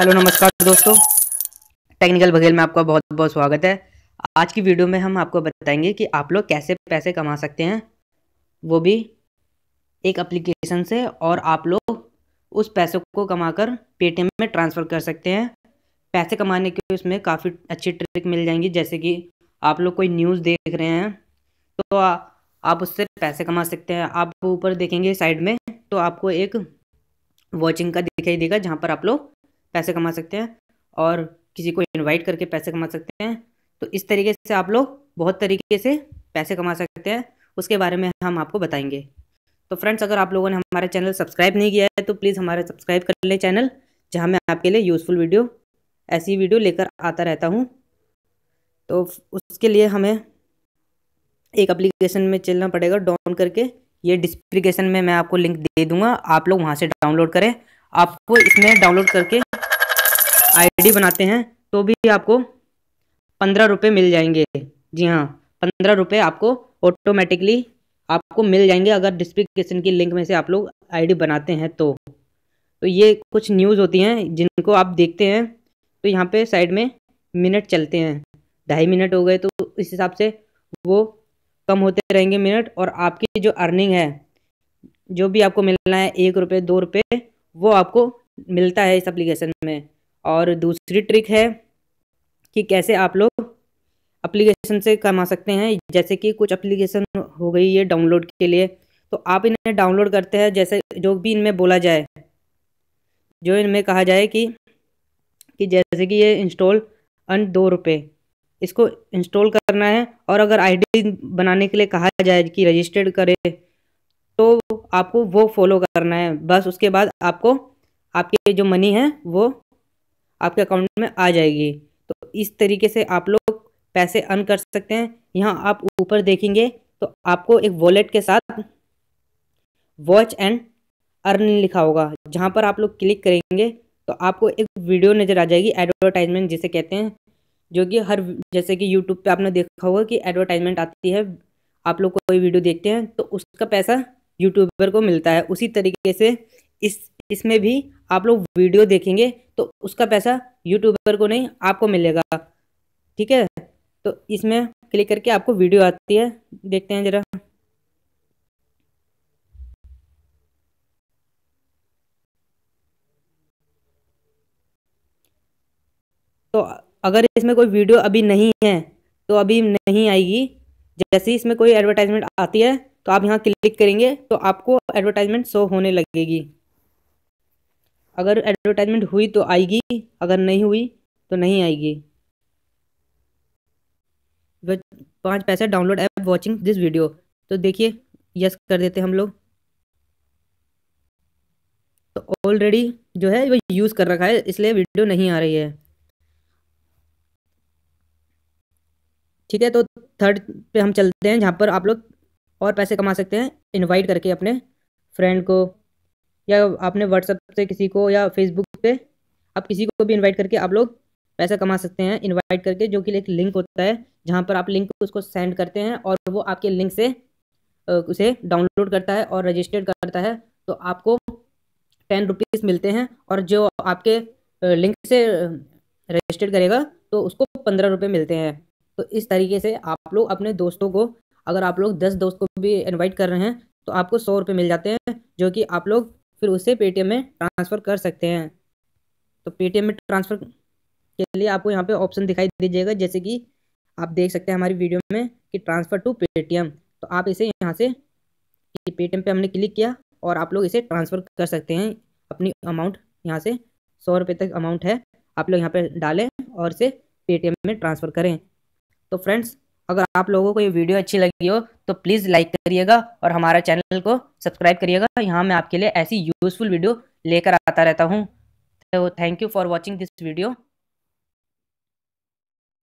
hello नमस्कार दोस्तों technical Baghel में आपका बहुत बहुत स्वागत है आज की वीडियो में हम आपको बताएंगे कि आप लोग कैसे पैसे कमा सकते हैं वो भी एक एप्लीकेशन से और आप लोग उस पैसों को कमाकर पेटीएम में ट्रांसफ़र कर सकते हैं पैसे कमाने के उसमें काफ़ी अच्छी ट्रिक मिल जाएंगी जैसे कि आप लोग कोई न्यूज़ देख रहे हैं तो आ, आप उससे पैसे कमा सकते हैं आप ऊपर देखेंगे साइड में तो आपको एक वॉचिंग का दिखाई देगा जहाँ पर आप लोग पैसे कमा सकते हैं और किसी को इनवाइट करके पैसे कमा सकते हैं तो इस तरीके से आप लोग बहुत तरीके से पैसे कमा सकते हैं उसके बारे में हम आपको बताएंगे तो फ्रेंड्स अगर आप लोगों ने हमारा चैनल सब्सक्राइब नहीं किया है तो प्लीज़ हमारा सब्सक्राइब कर लें चैनल जहाँ मैं आपके लिए यूज़फुल वीडियो ऐसी वीडियो लेकर आता रहता हूँ तो उसके लिए हमें एक अप्लीकेशन में चलना पड़ेगा डाउन करके ये डिस्प्लीकेशन में मैं आपको लिंक दे दूंगा आप लोग वहाँ से डाउनलोड करें आपको इसमें डाउनलोड करके आईडी बनाते हैं तो भी आपको पंद्रह रुपये मिल जाएंगे जी हाँ पंद्रह रुपये आपको ऑटोमेटिकली आपको मिल जाएंगे अगर डिस्प्लिकेशन की लिंक में से आप लोग आईडी बनाते हैं तो तो ये कुछ न्यूज़ होती हैं जिनको आप देखते हैं तो यहाँ पे साइड में मिनट चलते हैं ढाई मिनट हो गए तो इस हिसाब से वो कम होते रहेंगे मिनट और आपकी जो अर्निंग है जो भी आपको मिलना है एक रुपये दो रुपये वो आपको मिलता है इस अप्लीकेशन में और दूसरी ट्रिक है कि कैसे आप लोग अप्लीकेशन से कमा सकते हैं जैसे कि कुछ अप्लीकेशन हो गई है डाउनलोड के लिए तो आप इन्हें डाउनलोड करते हैं जैसे जो भी इनमें बोला जाए जो इनमें कहा जाए कि कि जैसे कि ये इंस्टॉल अन दो रुपये इसको इंस्टॉल करना है और अगर आईडी बनाने के लिए कहा जाए कि रजिस्टर्ड करे तो आपको वो फॉलो करना है बस उसके बाद आपको आपके जो मनी है वो आपके अकाउंट में आ जाएगी तो इस तरीके से आप लोग पैसे अर्न कर सकते हैं यहाँ आप ऊपर देखेंगे तो आपको एक वॉलेट के साथ वॉच एंड अर्न लिखा होगा जहाँ पर आप लोग क्लिक करेंगे तो आपको एक वीडियो नज़र आ जाएगी एडवर्टाइजमेंट जिसे कहते हैं जो कि हर जैसे कि यूट्यूब पे आपने देखा होगा कि एडवर्टाइजमेंट आती है आप लोग कोई वीडियो देखते हैं तो उसका पैसा यूट्यूबर को मिलता है उसी तरीके से इस इसमें भी आप लोग वीडियो देखेंगे तो उसका पैसा यूट्यूबर को नहीं आपको मिलेगा ठीक है तो इसमें क्लिक करके आपको वीडियो आती है देखते हैं ज़रा तो अगर इसमें कोई वीडियो अभी नहीं है तो अभी नहीं आएगी जैसे ही इसमें कोई एडवर्टाइजमेंट आती है तो आप यहाँ क्लिक करेंगे तो आपको एडवर्टाइजमेंट शो होने लगेगी अगर एडवर्टाइजमेंट हुई तो आएगी अगर नहीं हुई तो नहीं आएगी पाँच पैसा download app watching this video तो देखिए यस कर देते हम लोग तो ऑलरेडी जो है वो यूज़ कर रखा है इसलिए वीडियो नहीं आ रही है ठीक है तो थर्ड पे हम चलते हैं जहाँ पर आप लोग और पैसे कमा सकते हैं इनवाइट करके अपने फ्रेंड को या आपने व्हाट्सअप से किसी को या फेसबुक पे आप किसी को भी इनवाइट करके आप लोग पैसा कमा सकते हैं इनवाइट करके जो कि एक लिंक होता है जहाँ पर आप लिंक उसको सेंड करते हैं और वो आपके लिंक से उसे डाउनलोड करता है और रजिस्टर्ड करता है तो आपको टेन रुपीज़ मिलते हैं और जो आपके लिंक से रजिस्टर्ड करेगा तो उसको पंद्रह रुपये मिलते हैं तो इस तरीके से आप लोग अपने दोस्तों को अगर आप लोग दस दोस्त को भी इनवाइट कर रहे हैं तो आपको सौ रुपये मिल जाते हैं जो कि आप लोग फिर उसे पेटीएम में ट्रांसफ़र कर सकते हैं तो पेटीएम में ट्रांसफ़र के लिए आपको यहाँ पे ऑप्शन दिखाई दीजिएगा जैसे कि आप देख सकते हैं हमारी वीडियो में कि ट्रांसफ़र टू पेटीएम तो आप इसे यहाँ से पेटीएम पे हमने क्लिक किया और आप लोग इसे ट्रांसफ़र कर सकते हैं अपनी अमाउंट यहाँ से सौ रुपये तक अमाउंट है आप लोग यहाँ पर डालें और इसे पेटीएम में ट्रांसफ़र करें तो फ्रेंड्स अगर आप लोगों को ये वीडियो अच्छी लगी हो तो प्लीज़ लाइक करिएगा और हमारा चैनल को सब्सक्राइब करिएगा यहाँ मैं आपके लिए ऐसी यूज़फुल वीडियो लेकर आता रहता हूँ तो thank you for watching this video